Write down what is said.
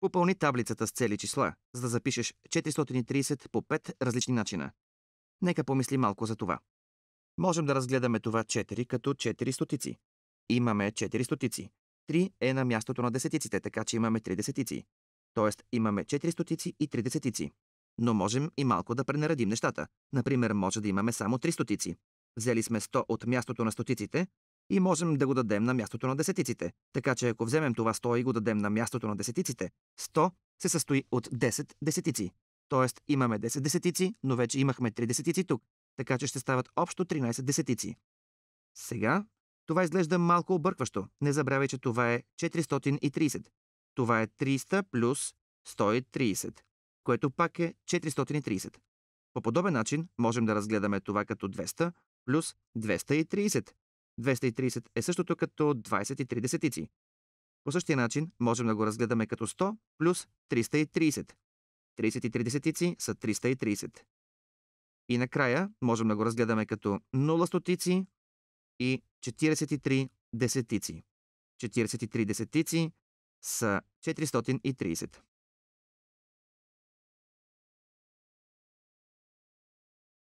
Попълни таблицата с цели числа, за да запишеш 430 по 5 различни начина. Нека помисли малко за това. Можем да разгледаме това 4 като 4 стотици. Имаме 4 стотици. 3 е на мястото на десетиците, така че имаме 3 десетици. Тоест имаме 4 стотици и 3 десетици. Но можем и малко да пренаредим нещата. Например, може да имаме само 3 стотици. Взели сме 100 от мястото на стотиците, и можем да го дадем на мястото на десетиците. Така че ако вземем това 100 и го дадем на мястото на десетиците, 100 се състои от 10 десетици. Тоест имаме 10 десетици, но вече имахме 3 десетици тук, така че ще стават общо 13 десетици. Сега това изглежда малко объркващо. Не забравяй, че това е 430. Това е 300 плюс 130, което пак е 430. По подобен начин можем да разгледаме това като 200 плюс 230, 230 е същото като 23 десетици. По същия начин можем да го разгледаме като 100 плюс 330. 33 десетици са 330. И накрая можем да го разгледаме като 0 стотици и 43 десетици. 43 десетици са 430.